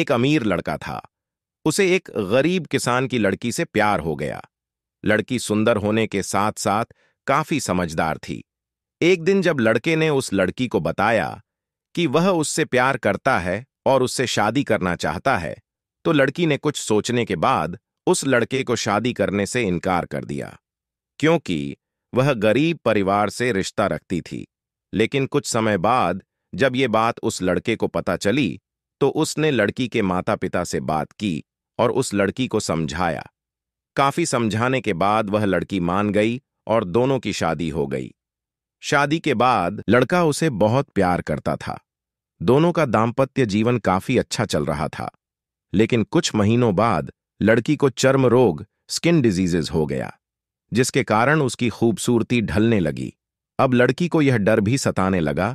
एक अमीर लड़का था उसे एक गरीब किसान की लड़की से प्यार हो गया लड़की सुंदर होने के साथ साथ काफी समझदार थी एक दिन जब लड़के ने उस लड़की को बताया कि वह उससे प्यार करता है और उससे शादी करना चाहता है तो लड़की ने कुछ सोचने के बाद उस लड़के को शादी करने से इनकार कर दिया क्योंकि वह गरीब परिवार से रिश्ता रखती थी लेकिन कुछ समय बाद जब ये बात उस लड़के को पता चली तो उसने लड़की के माता पिता से बात की और उस लड़की को समझाया काफी समझाने के बाद वह लड़की मान गई और दोनों की शादी हो गई शादी के बाद लड़का उसे बहुत प्यार करता था दोनों का दाम्पत्य जीवन काफी अच्छा चल रहा था लेकिन कुछ महीनों बाद लड़की को चर्म रोग स्किन डिजीजेज हो गया जिसके कारण उसकी खूबसूरती ढलने लगी अब लड़की को यह डर भी सताने लगा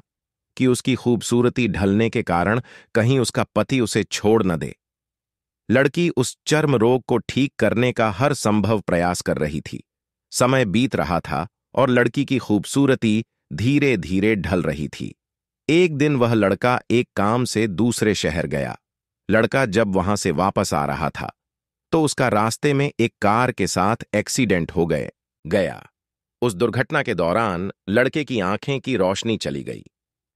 कि उसकी खूबसूरती ढलने के कारण कहीं उसका पति उसे छोड़ न दे लड़की उस चर्म रोग को ठीक करने का हर संभव प्रयास कर रही थी समय बीत रहा था और लड़की की खूबसूरती धीरे धीरे ढल रही थी एक दिन वह लड़का एक काम से दूसरे शहर गया लड़का जब वहां से वापस आ रहा था तो उसका रास्ते में एक कार के साथ एक्सीडेंट हो गए गया उस दुर्घटना के दौरान लड़के की आंखें की रोशनी चली गई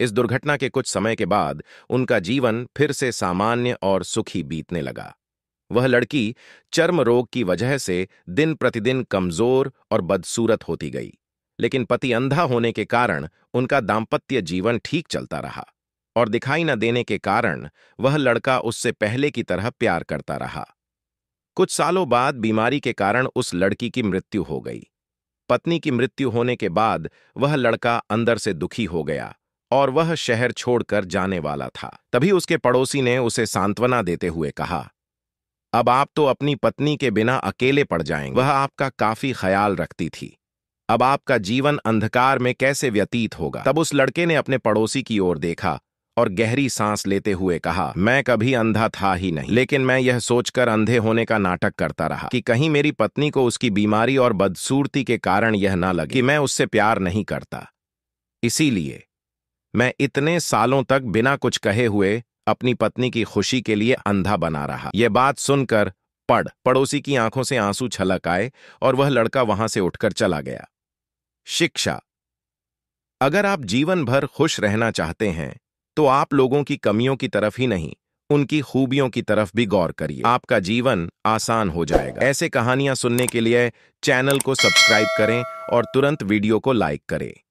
इस दुर्घटना के कुछ समय के बाद उनका जीवन फिर से सामान्य और सुखी बीतने लगा वह लड़की चर्म रोग की वजह से दिन प्रतिदिन कमजोर और बदसूरत होती गई लेकिन पति अंधा होने के कारण उनका दाम्पत्य जीवन ठीक चलता रहा और दिखाई न देने के कारण वह लड़का उससे पहले की तरह प्यार करता रहा कुछ सालों बाद बीमारी के कारण उस लड़की की मृत्यु हो गई पत्नी की मृत्यु होने के बाद वह लड़का अंदर से दुखी हो गया और वह शहर छोड़कर जाने वाला था तभी उसके पड़ोसी ने उसे सांत्वना देते हुए कहा अब आप तो अपनी पत्नी के बिना अकेले पड़ जाएंगे वह आपका काफी ख्याल रखती थी अब आपका जीवन अंधकार में कैसे व्यतीत होगा तब उस लड़के ने अपने पड़ोसी की ओर देखा और गहरी सांस लेते हुए कहा मैं कभी अंधा था ही नहीं लेकिन मैं यह सोचकर अंधे होने का नाटक करता रहा कि कहीं मेरी पत्नी को उसकी बीमारी और बदसूरती के कारण यह ना लगे कि मैं उससे प्यार नहीं करता इसीलिए मैं इतने सालों तक बिना कुछ कहे हुए अपनी पत्नी की खुशी के लिए अंधा बना रहा यह बात सुनकर पड़ पड़ोसी की आंखों से आंसू छलक आए और वह लड़का वहां से उठकर चला गया शिक्षा अगर आप जीवन भर खुश रहना चाहते हैं तो आप लोगों की कमियों की तरफ ही नहीं उनकी खूबियों की तरफ भी गौर करिए आपका जीवन आसान हो जाएगा ऐसे कहानियां सुनने के लिए चैनल को सब्सक्राइब करें और तुरंत वीडियो को लाइक करें